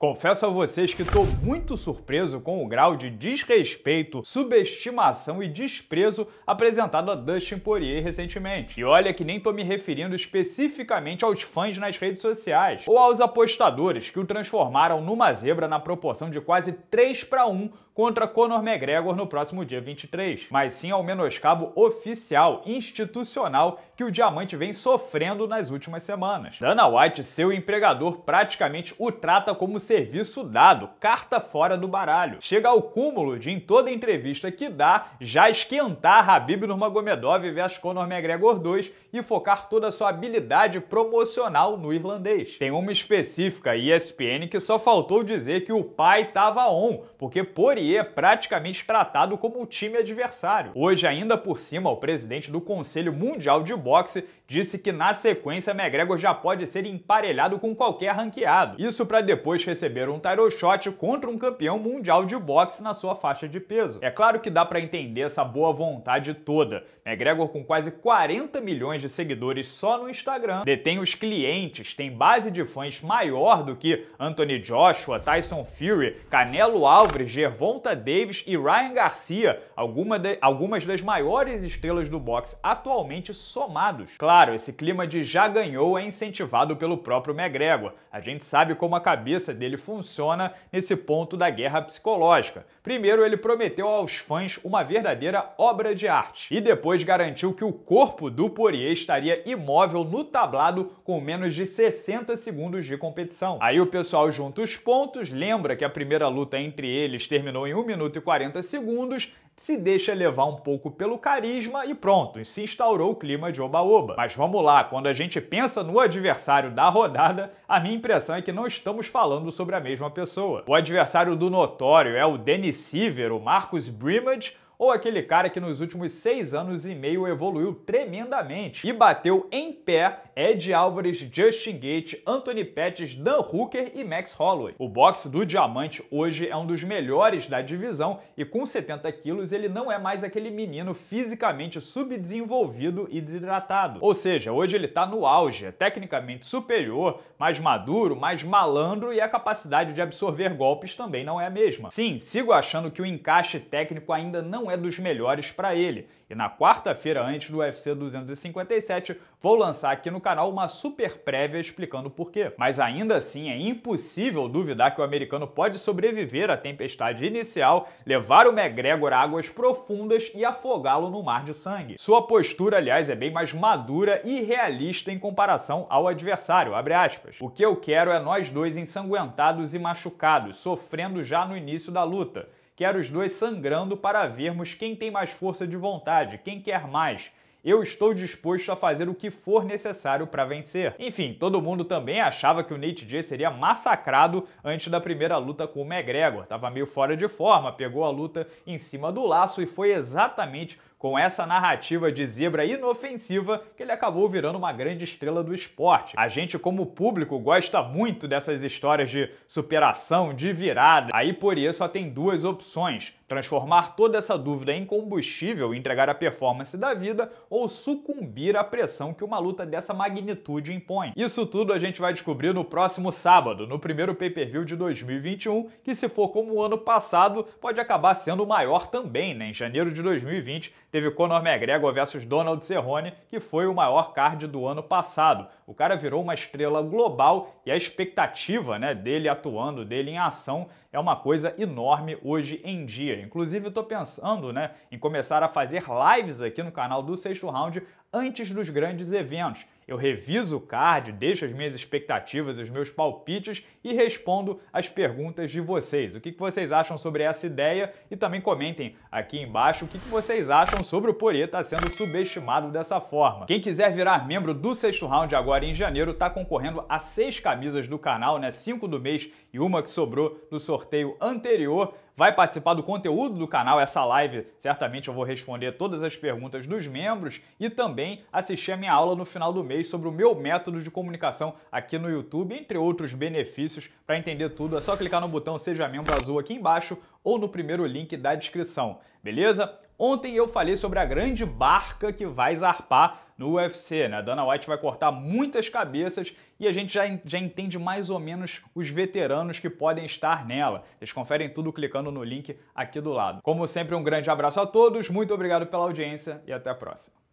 Confesso a vocês que estou muito surpreso com o grau de desrespeito, subestimação e desprezo apresentado a Dustin Poirier recentemente. E olha que nem estou me referindo especificamente aos fãs nas redes sociais ou aos apostadores que o transformaram numa zebra na proporção de quase 3 para 1 contra Conor McGregor no próximo dia 23, mas sim ao menoscabo oficial, institucional, que o diamante vem sofrendo nas últimas semanas. Dana White, seu empregador, praticamente o trata como serviço dado, carta fora do baralho. Chega ao cúmulo de, em toda entrevista que dá, já esquentar Habib Nurmagomedov vs Conor McGregor 2 e focar toda a sua habilidade promocional no irlandês. Tem uma específica ESPN que só faltou dizer que o pai tava on, porque por é praticamente tratado como o time adversário. Hoje, ainda por cima, o presidente do Conselho Mundial de Boxe disse que na sequência McGregor já pode ser emparelhado com qualquer ranqueado. Isso para depois receber um title shot contra um campeão mundial de boxe na sua faixa de peso. É claro que dá para entender essa boa vontade toda. McGregor com quase 40 milhões de seguidores só no Instagram, detém os clientes, tem base de fãs maior do que Anthony Joshua, Tyson Fury, Canelo Alves, Gervon Vonta Davis e Ryan Garcia, alguma de, algumas das maiores estrelas do boxe atualmente somados. Claro, esse clima de já ganhou é incentivado pelo próprio McGregor. A gente sabe como a cabeça dele funciona nesse ponto da guerra psicológica. Primeiro, ele prometeu aos fãs uma verdadeira obra de arte e depois garantiu que o corpo do Poirier estaria imóvel no tablado com menos de 60 segundos de competição. Aí o pessoal junta os pontos, lembra que a primeira luta entre eles terminou em 1 minuto e 40 segundos, se deixa levar um pouco pelo carisma e pronto, e se instaurou o clima de oba-oba. Mas vamos lá, quando a gente pensa no adversário da rodada, a minha impressão é que não estamos falando sobre a mesma pessoa. O adversário do notório é o Denis Siver, o Marcus Brimage, ou aquele cara que nos últimos seis anos e meio evoluiu tremendamente e bateu em pé Ed Álvares, Justin Gate, Anthony Pettis, Dan Hooker e Max Holloway. O boxe do Diamante hoje é um dos melhores da divisão e com 70 quilos ele não é mais aquele menino fisicamente subdesenvolvido e desidratado. Ou seja, hoje ele está no auge, é tecnicamente superior, mais maduro, mais malandro e a capacidade de absorver golpes também não é a mesma. Sim, sigo achando que o encaixe técnico ainda não é dos melhores para ele. E na quarta-feira, antes do UFC 257, vou lançar aqui no canal uma super prévia explicando por quê. Mas ainda assim é impossível duvidar que o americano pode sobreviver à tempestade inicial, levar o McGregor a águas profundas e afogá-lo no mar de sangue. Sua postura, aliás, é bem mais madura e realista em comparação ao adversário, O que eu quero é nós dois ensanguentados e machucados, sofrendo já no início da luta que eram os dois sangrando para vermos quem tem mais força de vontade, quem quer mais. Eu estou disposto a fazer o que for necessário para vencer. Enfim, todo mundo também achava que o Nate Diaz seria massacrado antes da primeira luta com o McGregor. Tava meio fora de forma, pegou a luta em cima do laço e foi exatamente com essa narrativa de zebra inofensiva que ele acabou virando uma grande estrela do esporte. A gente, como público, gosta muito dessas histórias de superação, de virada. Aí por isso só tem duas opções: transformar toda essa dúvida em combustível e entregar a performance da vida ou sucumbir à pressão que uma luta dessa magnitude impõe. Isso tudo a gente vai descobrir no próximo sábado, no primeiro pay-per-view de 2021, que se for como o ano passado, pode acabar sendo o maior também, né? Em janeiro de 2020 Teve Conor McGregor versus Donald Cerrone, que foi o maior card do ano passado. O cara virou uma estrela global e a expectativa né, dele atuando, dele em ação, é uma coisa enorme hoje em dia. Inclusive, estou pensando né, em começar a fazer lives aqui no canal do Sexto Round antes dos grandes eventos eu reviso o card, deixo as minhas expectativas, os meus palpites e respondo as perguntas de vocês. O que vocês acham sobre essa ideia e também comentem aqui embaixo o que vocês acham sobre o Poirier estar tá sendo subestimado dessa forma. Quem quiser virar membro do sexto round agora em janeiro está concorrendo a seis camisas do canal, né? Cinco do mês e uma que sobrou no sorteio anterior vai participar do conteúdo do canal, essa live, certamente eu vou responder todas as perguntas dos membros e também assistir a minha aula no final do mês sobre o meu método de comunicação aqui no YouTube, entre outros benefícios. Para entender tudo, é só clicar no botão Seja Membro Azul aqui embaixo ou no primeiro link da descrição, beleza? Ontem eu falei sobre a grande barca que vai zarpar no UFC, né? Dana White vai cortar muitas cabeças e a gente já, já entende mais ou menos os veteranos que podem estar nela. Vocês conferem tudo clicando no link aqui do lado. Como sempre, um grande abraço a todos, muito obrigado pela audiência e até a próxima.